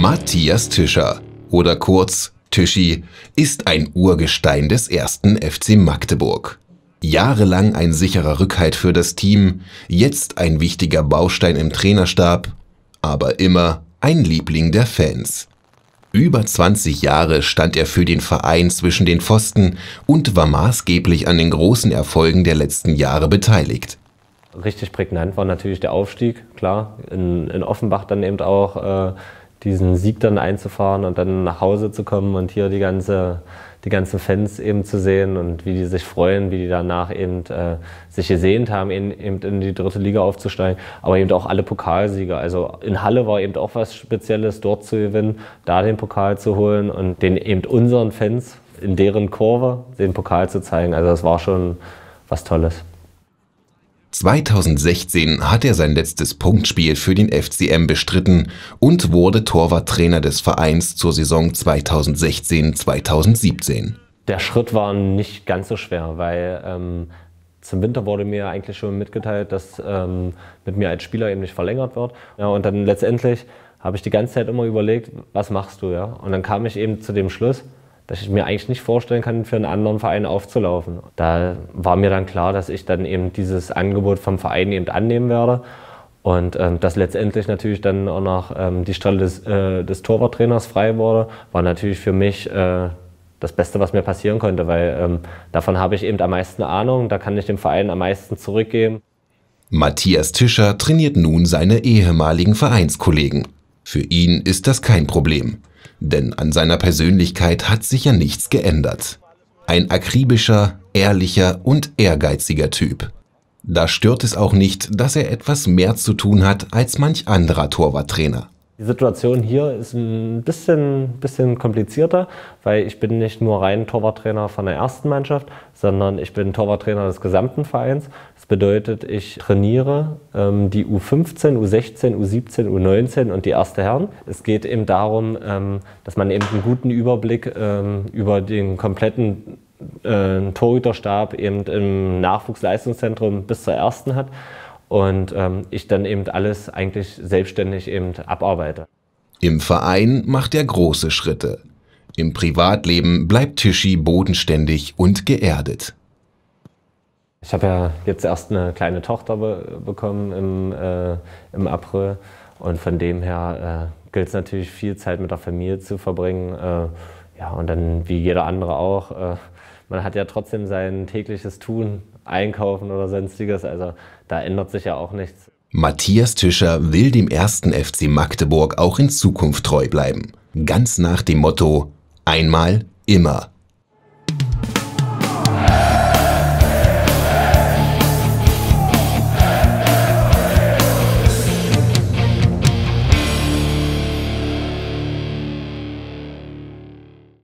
Matthias Tischer oder kurz Tischi ist ein Urgestein des ersten FC Magdeburg. Jahrelang ein sicherer Rückhalt für das Team, jetzt ein wichtiger Baustein im Trainerstab, aber immer ein Liebling der Fans. Über 20 Jahre stand er für den Verein zwischen den Pfosten und war maßgeblich an den großen Erfolgen der letzten Jahre beteiligt. Richtig prägnant war natürlich der Aufstieg, klar. In, in Offenbach dann eben auch. Äh diesen Sieg dann einzufahren und dann nach Hause zu kommen und hier die, ganze, die ganzen Fans eben zu sehen und wie die sich freuen, wie die danach eben äh, sich gesehnt haben, in, eben in die dritte Liga aufzusteigen, aber eben auch alle Pokalsieger. Also in Halle war eben auch was Spezielles, dort zu gewinnen, da den Pokal zu holen und den eben unseren Fans in deren Kurve den Pokal zu zeigen. Also das war schon was Tolles. 2016 hat er sein letztes Punktspiel für den FCM bestritten und wurde Torwarttrainer des Vereins zur Saison 2016-2017. Der Schritt war nicht ganz so schwer, weil ähm, zum Winter wurde mir eigentlich schon mitgeteilt, dass ähm, mit mir als Spieler eben nicht verlängert wird. Ja, und dann letztendlich habe ich die ganze Zeit immer überlegt, was machst du? Ja? Und dann kam ich eben zu dem Schluss, dass ich mir eigentlich nicht vorstellen kann, für einen anderen Verein aufzulaufen. Da war mir dann klar, dass ich dann eben dieses Angebot vom Verein eben annehmen werde. Und ähm, dass letztendlich natürlich dann auch noch ähm, die Stelle des, äh, des Torwarttrainers frei wurde, war natürlich für mich äh, das Beste, was mir passieren konnte, weil ähm, davon habe ich eben am meisten Ahnung, da kann ich dem Verein am meisten zurückgeben. Matthias Tischer trainiert nun seine ehemaligen Vereinskollegen. Für ihn ist das kein Problem denn an seiner Persönlichkeit hat sich ja nichts geändert. Ein akribischer, ehrlicher und ehrgeiziger Typ. Da stört es auch nicht, dass er etwas mehr zu tun hat als manch anderer Torwarttrainer. Die Situation hier ist ein bisschen, bisschen komplizierter, weil ich bin nicht nur rein Torwarttrainer von der ersten Mannschaft, sondern ich bin Torwarttrainer des gesamten Vereins. Das bedeutet, ich trainiere ähm, die U15, U16, U17, U19 und die erste Herren. Es geht eben darum, ähm, dass man eben einen guten Überblick ähm, über den kompletten äh, Torhüterstab eben im Nachwuchsleistungszentrum bis zur ersten hat und ähm, ich dann eben alles eigentlich selbstständig eben abarbeite. Im Verein macht er große Schritte. Im Privatleben bleibt Tischi bodenständig und geerdet. Ich habe ja jetzt erst eine kleine Tochter be bekommen im, äh, im April und von dem her äh, gilt es natürlich viel Zeit mit der Familie zu verbringen. Äh, ja, und dann wie jeder andere auch äh, man hat ja trotzdem sein tägliches Tun, Einkaufen oder sonstiges. Also da ändert sich ja auch nichts. Matthias Tischer will dem ersten FC Magdeburg auch in Zukunft treu bleiben. Ganz nach dem Motto: einmal, immer.